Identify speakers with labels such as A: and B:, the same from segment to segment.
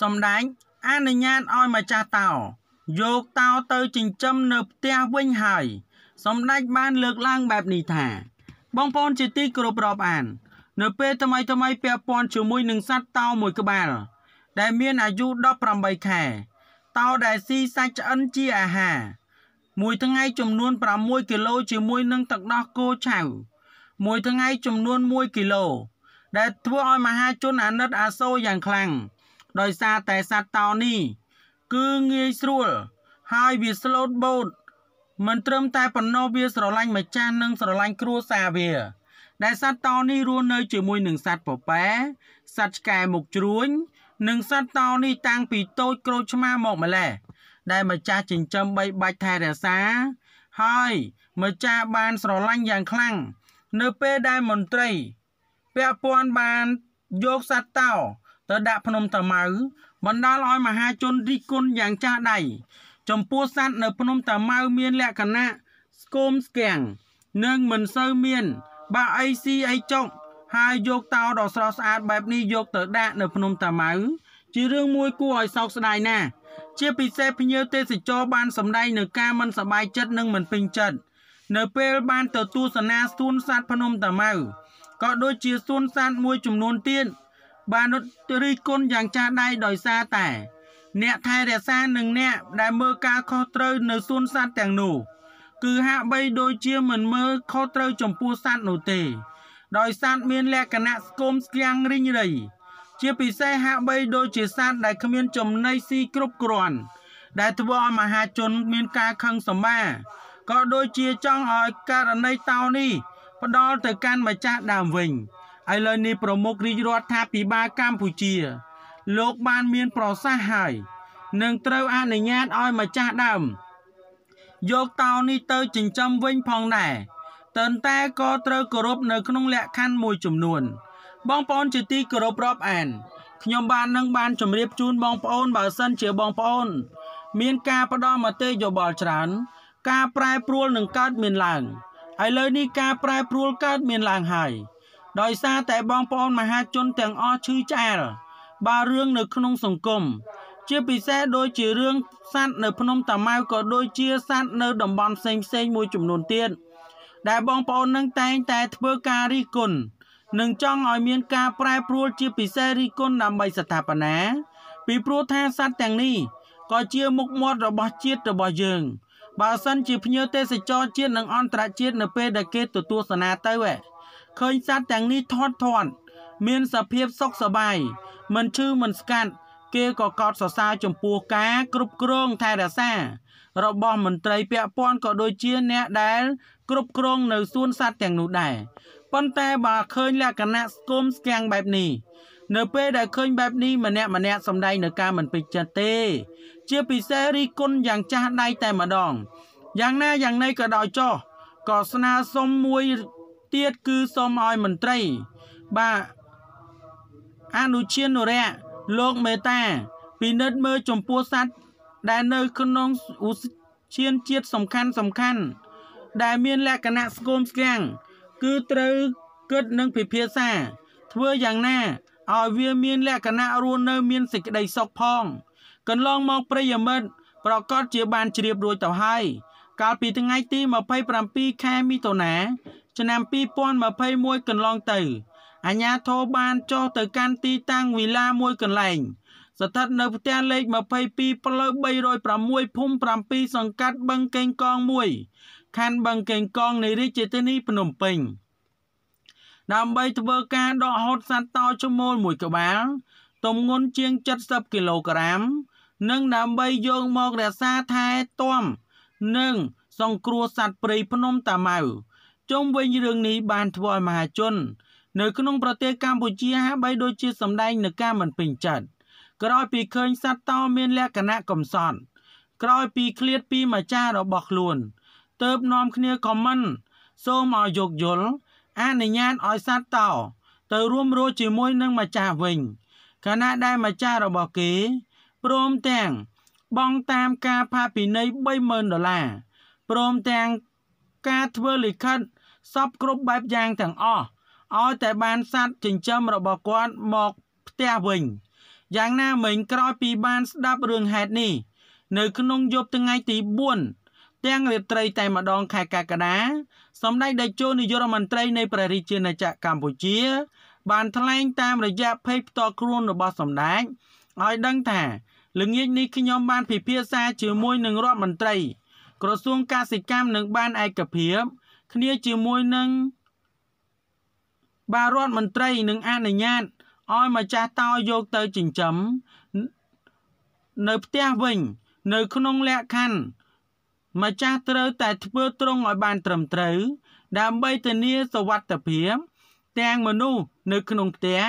A: សម្ដេចអនុញ្ញាតឲ្យម្ចាស់តោយកតោទៅចិញ្ចឹមនៅផ្ទះវិញហើយសម្ដេចបានលើកឡើងបែបនេះថា បងប្អូនជាទីគោរពរាប់អាន នៅពេលថ្មីថ្មីពាក់ព័ន្ធជាមួយនឹងសត្វតោមួយក្បាល ដែលមានអាយុ18ខែតោដែលស៊ីសាច់ឆ្អិនជាអាហារមួយថ្ងៃចំនួន6គីឡូជាមួយនឹងទឹកដោះគោឆៅមួយថ្ងៃចំនួន1គីឡូ ដែលធ្វើឲ្យមហាជនអាណិតអាសូរយ៉ាងខ្លាំង។ដោយសារតែសត្វតោនេះគឺងាយស្រួលហើយវាស្លូតបូតមិនត្រឹមតែប៉ុណ្ណោះវាស្រឡាញ់ម្ចាស់និងស្រឡាញ់គ្រួសារវាដែលសត្វតោនេះរស់នៅជាមួយនឹងសត្វពពែសត្វឆ្កែមុខជ្រួញ និងសត្វតោនេះតាំងពីតូចក្រូចឆ្មាមកម្ល៉េះដែលម្ចាស់ចិញ្ចឹមបីបាច់ថែរក្សា ហើយម្ចាស់បានស្រឡាញ់យ៉ាងខ្លាំងនៅពេលដែលមន្ត្រីពាក់ព័ន្ធបានយកសត្វតោទៅដាក់ភ្នំតាម៉ៅបណ្ដាលឲ្យមហាជនរិះគន់យ៉ាងចាស់ដៃចំពោះសត្វនៅភ្នំតាម៉ៅមានលក្ខណៈស្គមស្គាំងនិងមិនសូវមានបាក់អីស៊ីអីចុកហើយយកតោដ៏ស្រស់ស្អាត បែបនេះយកទៅដាក់នៅភ្នំតាម៉ៅជារឿងមួយគួរឲ្យសោកស្ដាយណាស់ជាពិសេសភ្ញៀវទេសចរបានសម្ដែងនៅការមិនសប្បាយចិត្តនិងមិនពេញចិត្តនៅពេលបាន ទៅទស្សនាសួនសត្វភ្នំតាម៉ៅក៏ដូចជាសួនសត្វមួយចំនួនទៀតបានរត់រីគុណយ៉ាងចាស់ដៃដោយសារតែ អ្នកថែរក្សានិងអ្នកដែលមើលការខុសត្រូវ នៅសួនសត្វទាំងនោះគឺហាក់បីដូចជាមិនមើលខុសត្រូវចំពោះសត្វនោះទេ ដោយសត្វមានលក្ខណៈស្គមស្គាំងរិញរៃជាពិសេសហាក់បីដូចជាសត្វដែលគ្មានចំណីស៊ីគ្រប់គ្រាន់ ដែលធ្វើឲ្យមហាជន មានការខឹងសម្បាក៏ដូចជាចង់ឲ្យករណីតោនេះ ផ្ដល់ទៅកាន់ម្ចាស់ដើមវិញ។ឥឡូវនេះប្រមុខរាជរដ្ឋាភិបាលកម្ពុជា លោកបានមានប្រសាសន៍ហើយនឹងត្រូវអនុញ្ញាតឲ្យម្ចាស់ដើមយកតោនេះទៅចិញ្ចឹមវិញផងដែរតន្តែក៏ត្រូវគោរពនៅក្នុងលក្ខខណ្ឌមួយចំនួន បងប្អូនជាទីគោរពរាប់អានខ្ញុំបាននឹងបានជម្រាបជូនបងប្អូនបើសិនជាបងប្អូន មានការផ្ដោមតិយោបល់ច្រើន ការប្រែប្រួលនឹងកើតមានឡើងឥឡូវនេះការប្រែប្រួលកើតមានឡើងហើយដោយសារតែបងប្អូនមហាជនទាំងអស់ឈឺឆ្អែលបើរឿងនៅក្នុងសង្គមជាពិសេសដូចជារឿងសัตว์នៅភ្នំតាម៉ៅក៏ដូចជាសัตว์នៅតំបន់ផ្សេងផ្សេងមួយចំនួនទៀតដែលបងប្អូននឹងតែងតែធ្វើការរិះគន់និងចង់ឲ្យមានការប្រែប្រួលជាពិសេសរិះគន់ដើម្បីស្ថាបនាពីព្រោះថាសัตว์ទាំងនេះក៏ជាមុខមាត់របស់ជាតិរបស់យើងបើសិនជាភ្ញៀវទេសចរជាតិនិងអន្តរជាតិនៅពេលដែលគេទទួលសនាទៅឯងឃើញសត្វទាំងនេះថត់ធាត់មានសភាពសុខសบายមិនឈឺមិនស្កាត់ គេក៏កោតសរសើរចំពោះការគ្រប់គ្រងថែរក្សារបស់មន្ត្រី ពាក់ព័ន្ធក៏ដូចជា អ្នកដែលគ្រប់គ្រងនៅសួនសត្វទាំងនោះដែរប៉ុន្តែបើឃើញលក្ខណៈស្គមស្គាំងបែបនេះនៅពេលដែលឃើញបែបនេះម្នាក់ម្នាក់សំដែងនឹងការមិនពេញចិត្តទេ ជាពិសេសរីគុណយ៉ាងចាស់ដៃតែម្ដងយ៉ាងណាយ៉ាងណីក៏ដោយចោះក៏ស្នើសុំមួយទៀតគឺសូមឲ្យមន្ត្រី បាទអនុជានរៈលោកមេតាពិនិត្យមើលចំពោះសัตว์ដែលនៅក្នុងឧស្ជានជាតិសំខាន់សំខាន់ដែលមានលក្ខណៈស្គមស្គាំងគឺត្រូវគិតនិងពិភាក្សា ធ្វើយ៉ាងណាឲ្យវាមានលក្ខណៈរស់នៅមានសេចក្តីសុខផង កន្លងមកប្រិយមិត្តប្រកាសជាបានជ្រាបរួចទៅហើយកាលពីថ្ងៃទី27ខែមិថុនាឆ្នាំ2021កន្លងទៅអាញាធរបានចុះទៅកាន់ទីតាំងវិឡាមួយកន្លែងស្ថិតនៅផ្ទះលេខ22ផ្លូវ306ភូមិ7សង្កាត់បឹងកេងកង1ខណ្ឌបឹងកេងកង នៃរាជធានីភ្នំពេញ ដើម្បីធ្វើការដកហូតសត្វតោឈ្មោលមួយក្បាលទម្ងន់ជាង70គីឡូក្រាម និងដើម្បីយកមករក្សាថែទាំនិងសង្គ្រោះសត្វព្រៃភ្នំតាម៉ៅជុំវិញរឿងនេះបានធ្វើឲ្យមហាជននៅក្នុងប្រទេសកម្ពុជាហាក់បីដូចជាសម្ដែងនឹងការមិនពេញចិត្តក្រោយពីឃើញសត្វតោមានលក្ខណៈកំសត់ក្រោយពីឃ្លាតពីម្ចាស់របស់ខ្លួនទើបនាំគ្នាខមមិនសូមឲ្យយោគយល់អនុញ្ញាតឲ្យសត្វតោទៅរួមរស់ជាមួយនឹងម្ចាស់វិញខណៈដែលម្ចាស់របស់គេព្រមទាំងបង់តាមការផាកពិន័យ30,000ដុល្លារព្រមទាំងការធ្វើលិខិតសពគ្រប់បែបយ៉ាងទាំងអស់ឲ្យតែបានសัตว์ចិញ្ចឹមរបស់គាត់មកផ្ទះវិញយ៉ាងណាមិញក្រោយពីបានស្ដាប់រឿងហេតុនេះនៅក្នុងយប់ថ្ងៃទី4ទាំងរាត្រីតែម្ដងខែកក្កដាសម្ដេចតេជោនាយករដ្ឋមន្ត្រីនៃព្រះរាជាណាចក្រកម្ពុជា បានថ្លែងតាមរយៈភេកផ្ទាល់ខ្លួនរបស់សម្ដេចឲ្យដឹងថាល្ងាចនេះខ្ញុំបានពិភាក្សាជាមួយនឹងរដ្ឋមន្ត្រី ក្រសួងកសិកម្មនិងបានឯកភាពគ្នាជាមួយនឹងបាទរដ្ឋមន្ត្រីនឹងអនុញ្ញាតឲ្យម្ចាស់តោយកទៅចិញ្ចឹមនៅផ្ទះវិញ នៅក្នុងលក្ខខណ្ឌម្ចាស់ត្រូវតែធ្វើត្រង់ឲ្យបាន ត្រឹមត្រូវ ដើម្បីធានាសុវត្ថិភាព ទាំងមនុស្សនៅក្នុងផ្ទះ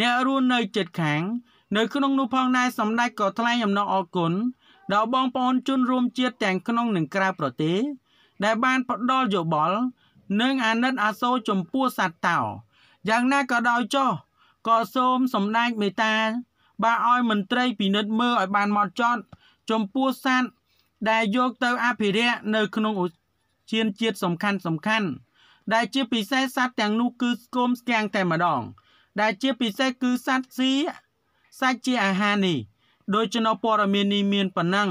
A: អ្នករស់នៅជិតខាង នៅ ក្នុងនោះផងដែរសម្ដេចក៏ថ្លែងអំណរអគុណដល់បងប្អូនជនរួមជាតិទាំងក្នុងនិងក្រៅប្រទេសដែលបានផ្ដល់យោបល់និងអាណិតអាសូរចំពោះសត្វតោយ៉ាងណាក៏ដោយចុះក៏សូមសម្ដែងមេត្តា បាទឲ្យមន្ត្រីពិនិត្យមើលឲ្យបានម៉ត់ចត់ ចំពោះសត្វដែលយកទៅអភិរក្សនៅ ក្នុងជាជាតិសំខាន់សំខាន់ដែលជាពិសេសសត្វទាំងនោះគឺស្គមស្គាំងតែម្ដង ដែលជាពិសេសគឺសត្វស៊ីសាច់ជាអាហារនេះដោយចំណព័ត៌មាននេះមានប៉ុណ្ណឹង